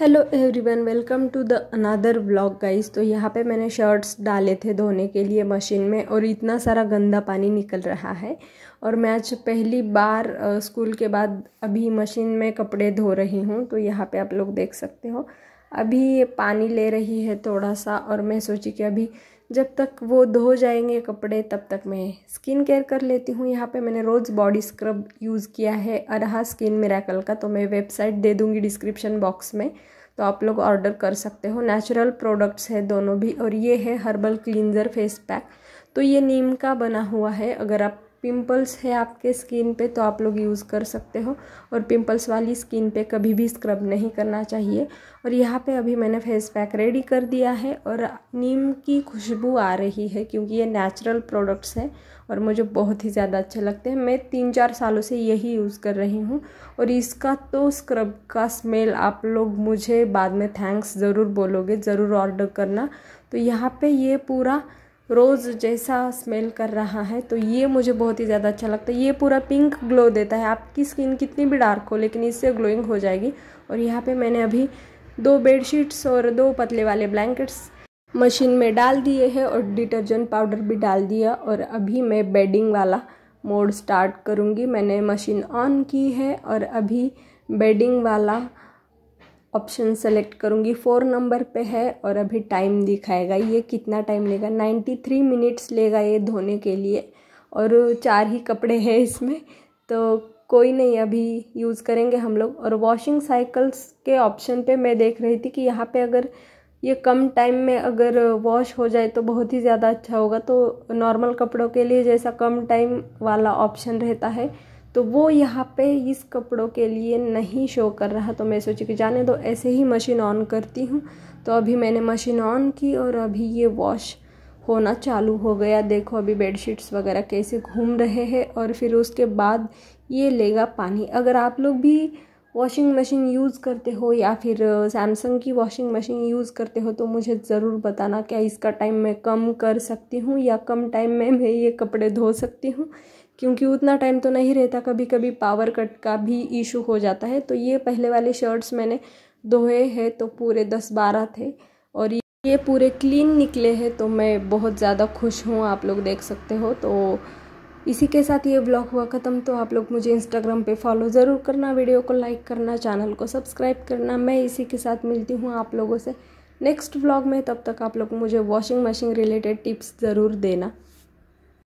hello everyone welcome to the another blog guys तो यहाँ पे मैंने शर्ट्स डाले थे धोने के लिए मशीन में और इतना सारा गंदा पानी निकल रहा है और मैं आज पहली बार स्कूल के बाद अभी मशीन में कपड़े धो रही हूँ तो यहाँ पे आप लोग देख सकते हो अभी ये पानी ले रही है थोड़ा सा और मैं सोची कि अभी जब तक वो धो जाएंगे कपड़े तब तक मैं स्किन केयर कर लेती हूँ यहाँ पे मैंने रोज़ बॉडी स्क्रब यूज़ किया है अरहा स्किन मेराकल का तो मैं वेबसाइट दे दूँगी डिस्क्रिप्शन बॉक्स में तो आप लोग ऑर्डर कर सकते हो नेचुरल प्रोडक्ट्स है दोनों भी और ये है हर्बल क्लिनजर फेस पैक तो ये नीम का बना हुआ है अगर आप पिंपल्स है आपके स्किन पे तो आप लोग यूज़ कर सकते हो और पिंपल्स वाली स्किन पे कभी भी स्क्रब नहीं करना चाहिए और यहाँ पे अभी मैंने फेस पैक रेडी कर दिया है और नीम की खुशबू आ रही है क्योंकि ये नेचुरल प्रोडक्ट्स हैं और मुझे बहुत ही ज़्यादा अच्छे लगते हैं मैं तीन चार सालों से यही यूज़ कर रही हूँ और इसका तो स्क्रब का स्मेल आप लोग मुझे बाद में थैंक्स ज़रूर बोलोगे ज़रूर ऑर्डर करना तो यहाँ पर ये पूरा रोज़ जैसा स्मेल कर रहा है तो ये मुझे बहुत ही ज़्यादा अच्छा लगता है ये पूरा पिंक ग्लो देता है आपकी स्किन कितनी भी डार्क हो लेकिन इससे ग्लोइंग हो जाएगी और यहाँ पे मैंने अभी दो बेडशीट्स और दो पतले वाले ब्लैंकेट्स मशीन में डाल दिए हैं और डिटर्जेंट पाउडर भी डाल दिया और अभी मैं बेडिंग वाला मोड स्टार्ट करूँगी मैंने मशीन ऑन की है और अभी बेडिंग वाला ऑप्शन सेलेक्ट करूँगी फोर नंबर पे है और अभी टाइम दिखाएगा ये कितना टाइम लेगा नाइन्टी थ्री मिनट्स लेगा ये धोने के लिए और चार ही कपड़े हैं इसमें तो कोई नहीं अभी यूज़ करेंगे हम लोग और वॉशिंग साइकिल्स के ऑप्शन पे मैं देख रही थी कि यहाँ पे अगर ये कम टाइम में अगर वॉश हो जाए तो बहुत ही ज़्यादा अच्छा होगा तो नॉर्मल कपड़ों के लिए जैसा कम टाइम वाला ऑप्शन रहता है तो वो यहाँ पे इस कपड़ों के लिए नहीं शो कर रहा तो मैं सोची कि जाने दो ऐसे ही मशीन ऑन करती हूँ तो अभी मैंने मशीन ऑन की और अभी ये वॉश होना चालू हो गया देखो अभी बेडशीट्स वगैरह कैसे घूम रहे हैं और फिर उसके बाद ये लेगा पानी अगर आप लोग भी वॉशिंग मशीन यूज़ करते हो या फिर सैमसंग की वॉशिंग मशीन यूज़ करते हो तो मुझे ज़रूर बताना क्या इसका टाइम मैं कम कर सकती हूँ या कम टाइम में मैं ये कपड़े धो सकती हूँ क्योंकि उतना टाइम तो नहीं रहता कभी कभी पावर कट का भी इशू हो जाता है तो ये पहले वाले शर्ट्स मैंने धोए हैं तो पूरे दस बारह थे और ये पूरे क्लीन निकले हैं तो मैं बहुत ज़्यादा खुश हूँ आप लोग देख सकते हो तो इसी के साथ ये ब्लॉग हुआ ख़त्म तो आप लोग मुझे इंस्टाग्राम पे फॉलो ज़रूर करना वीडियो को लाइक करना चैनल को सब्सक्राइब करना मैं इसी के साथ मिलती हूँ आप लोगों से नेक्स्ट ब्लॉग में तब तक आप लोग मुझे वॉशिंग मशीन रिलेटेड टिप्स ज़रूर देना